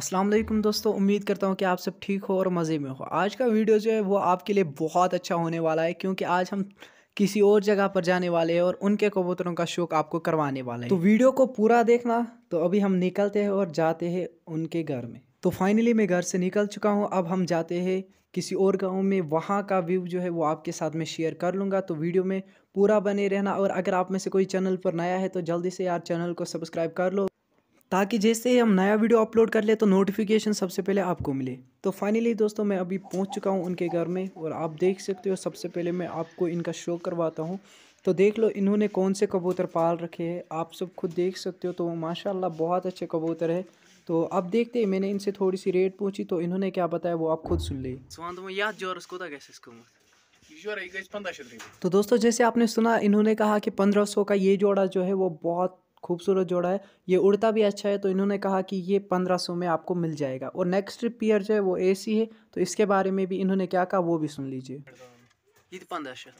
असलम दोस्तों उम्मीद करता हूँ कि आप सब ठीक हो और मज़े में हो आज का वीडियो जो है वो आपके लिए बहुत अच्छा होने वाला है क्योंकि आज हम किसी और जगह पर जाने वाले हैं और उनके कबूतरों का शौक आपको करवाने वाला है तो वीडियो को पूरा देखना तो अभी हम निकलते हैं और जाते हैं उनके घर में तो फाइनली मैं घर से निकल चुका हूँ अब हम जाते हैं किसी और गाँव में वहाँ का व्यू जो है वो आपके साथ में शेयर कर लूँगा तो वीडियो में पूरा बने रहना और अगर आप में से कोई चैनल पर नया है तो जल्दी से यार चैनल को सब्सक्राइब कर लो ताकि जैसे हम नया वीडियो अपलोड कर ले तो नोटिफिकेशन सबसे पहले आपको मिले तो फाइनली दोस्तों मैं अभी पहुंच चुका हूं उनके घर में और आप देख सकते हो सबसे पहले मैं आपको इनका शो करवाता हूं तो देख लो इन्होंने कौन से कबूतर पाल रखे हैं आप सब खुद देख सकते हो तो माशाल्लाह बहुत अच्छे कबूतर है तो अब देखते हैं मैंने इनसे थोड़ी सी रेट पूछी तो इन्होंने क्या बताया वो आप खुद सुन ले तो दोस्तों जैसे आपने सुना इन्होंने कहा कि पंद्रह सौ का ये जोड़ा जो है वो बहुत खूबसूरत जोड़ा है ये उड़ता भी अच्छा है तो इन्होंने कहा कि ये पंद्रह सौ में आपको मिल जाएगा और नेक्स्ट पेयर जो है वो ए सी है तो इसके बारे में भी इन्होंने क्या कहा वो भी सुन लीजिए तो पंद्रह सौ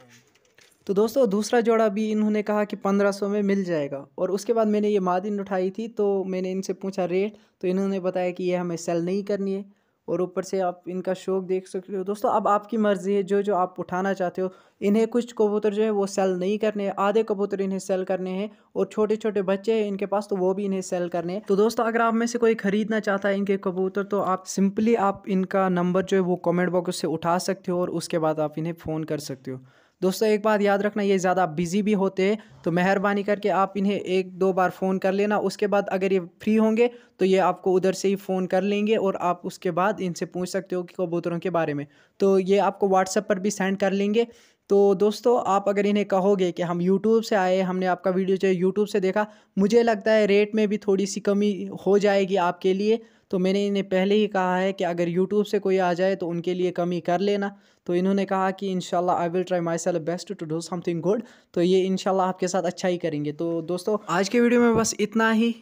तो दोस्तों दूसरा जोड़ा भी इन्होंने कहा कि पंद्रह सौ में मिल जाएगा और उसके बाद मैंने ये मादिन उठाई थी तो मैंने इनसे पूछा रेट तो इन्होंने बताया कि ये हमें सेल नहीं करनी है और ऊपर से आप इनका शौक देख सकते हो दोस्तों अब आपकी मर्ज़ी है जो जो आप उठाना चाहते हो इन्हें कुछ कबूतर जो है वो सेल नहीं करने हैं आधे कबूतर इन्हें सेल करने हैं और छोटे छोटे बच्चे हैं इनके पास तो वो भी इन्हें सेल करने हैं तो दोस्तों अगर आप में से कोई ख़रीदना चाहता है इनके कबूतर तो आप सिंपली आप इनका नंबर जो है वो कॉमेंट बॉक्स से उठा सकते हो और उसके बाद आप इन्हें फ़ोन कर सकते हो दोस्तों एक बात याद रखना ये ज़्यादा बिजी भी होते हैं तो मेहरबानी करके आप इन्हें एक दो बार फ़ोन कर लेना उसके बाद अगर ये फ्री होंगे तो ये आपको उधर से ही फ़ोन कर लेंगे और आप उसके बाद इनसे पूछ सकते हो कि कबूतरों के बारे में तो ये आपको व्हाट्सएप पर भी सेंड कर लेंगे तो दोस्तों आप अगर इन्हें कहोगे कि हम यूट्यूब से आए हमने आपका वीडियो जो यूट्यूब से देखा मुझे लगता है रेट में भी थोड़ी सी कमी हो जाएगी आपके लिए तो मैंने इन्हें पहले ही कहा है कि अगर यूट्यूब से कोई आ जाए तो उनके लिए कमी कर लेना तो इन्होंने कहा कि इन I will try myself best to do something good तो ये इन आपके साथ अच्छा ही करेंगे तो दोस्तों आज के वीडियो में बस इतना ही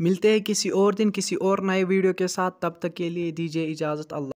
मिलते हैं किसी और दिन किसी और नए वीडियो के साथ तब तक के लिए दीजिए इजाज़त अल्लाह